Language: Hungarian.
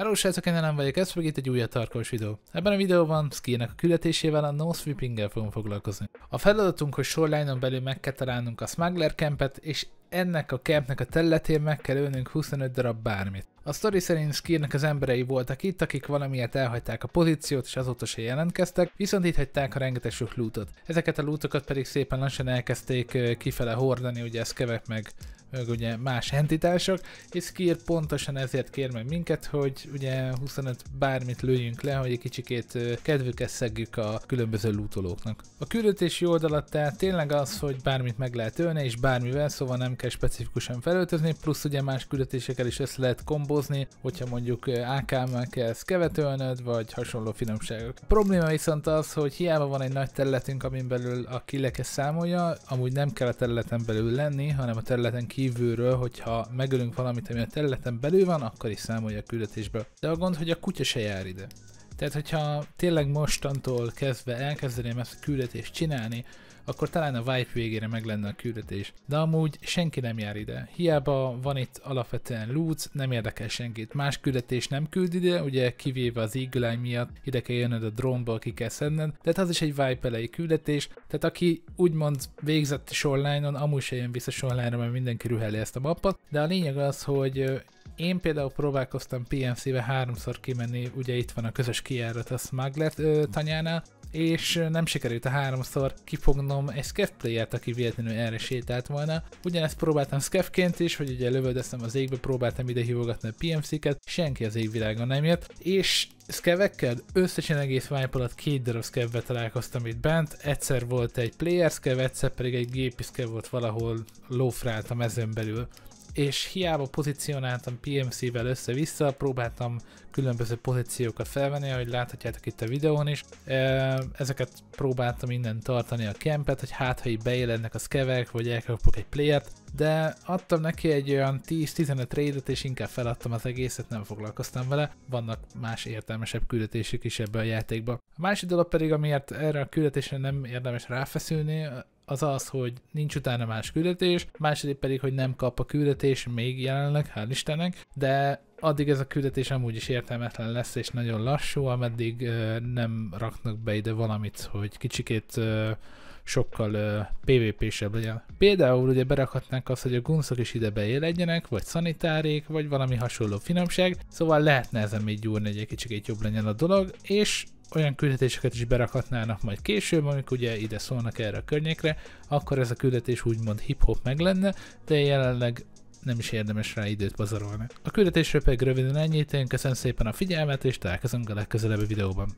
Hello srácok, én nem vagyok, ez fog itt egy újabb tarkos videó. Ebben a videóban skinek a küldetésével a no sweeping fogunk foglalkozni. A feladatunk, hogy shoreline-on belül meg kell találnunk a smuggler campet, és ennek a campnek a területén meg kell ölnünk 25 darab bármit. A sztori szerint Skirnek az emberei voltak itt, akik valamiért elhagyták a pozíciót és azóta se jelentkeztek, viszont itt hagyták a rengeteg sok lootot. Ezeket a lootokat pedig szépen lassan elkezdték kifele hordani, ugye ez kevek meg meg ugye más entitások, és Skir pontosan ezért kér meg minket, hogy ugye 25 bármit lőjünk le, hogy egy kicsikét kedvüket szegjük a különböző lootolóknak. A küldetési oldalat tehát tényleg az, hogy bármit meg lehet ölni, és bármivel, szóval nem kell specifikusan felöltözni, plusz ugye más küldetésekkel is össze lehet kombozni, hogyha mondjuk AK-mel kell szkevetölnöd, vagy hasonló finomságok. A probléma viszont az, hogy hiába van egy nagy területünk, amin belül a kileke számolja, amúgy nem kell a területen belül lenni, hanem a területen kívül kívülről, hogyha megölünk valamit, ami a területen belül van, akkor is számolja a küldetésből. De a gond, hogy a kutya se jár ide. Tehát, hogyha tényleg mostantól kezdve elkezdeném ezt a küldetést csinálni, akkor talán a Vibe végére meg lenne a küldetés. De amúgy senki nem jár ide. Hiába van itt alapvetően loot, nem érdekel senkit. Más küldetés nem küld ide, ugye kivéve az Eagle miatt ide kell jönnöd a drónba, ki kell szenned. tehát az is egy Vibe elejé küldetés, tehát aki úgymond végzett shoreline on amúgy se jön vissza shoreline ra mert mindenki rüheli ezt a mappot, de a lényeg az, hogy én például próbálkoztam PNC-be háromszor kimenni, ugye itt van a közös kijárat a Smuggler mhm. tanyánál, és nem sikerült a háromszor kifognom egy scav-playert, aki véletlenül erre sétált volna. Ugyanezt próbáltam scavként is, hogy ugye lövöldeztem az égbe, próbáltam ide hívogatni a PMC-ket, senki az égvilágon nem jött, és Skevekkel összesen egész wipe alatt két darab szkevvel találkoztam itt bent, egyszer volt egy player skev, egyszer pedig egy gépi skev volt valahol lófrált a mezőn belül és hiába pozícionáltam PMC-vel össze-vissza, próbáltam különböző pozíciókat felvenni, ahogy láthatjátok itt a videón is. Ezeket próbáltam innen tartani a kempet, hogy hát ha így bejelennek a skevek, vagy elkapok egy playet, de adtam neki egy olyan 10-15 raidet, és inkább feladtam az egészet, nem foglalkoztam vele. Vannak más értelmesebb küldetésük is ebbe a játékba. A másik dolog pedig, amiért erre a küldetésre nem érdemes ráfeszülni, az az, hogy nincs utána más küldetés, második pedig, hogy nem kap a küldetés még jelenleg, hál' Istennek, de addig ez a küldetés amúgy is értelmetlen lesz, és nagyon lassú, ameddig ö, nem raknak be ide valamit, hogy kicsikét ö, sokkal ö, PvP-sebb legyen. Például ugye berakhatnánk azt, hogy a gunszok is ide beéledjenek, vagy szanitárék, vagy valami hasonló finomság, szóval lehetne ezen még gyúrni, hogy egy kicsikét jobb legyen a dolog, és olyan küldetéseket is berakhatnának majd később, amik ugye ide szólnak erre a környékre, akkor ez a küldetés úgymond hip-hop meg lenne, de jelenleg nem is érdemes rá időt pazarolni. A küldetésről pedig röviden ennyit, én köszönöm szépen a figyelmet, és találkozunk a legközelebbi videóban.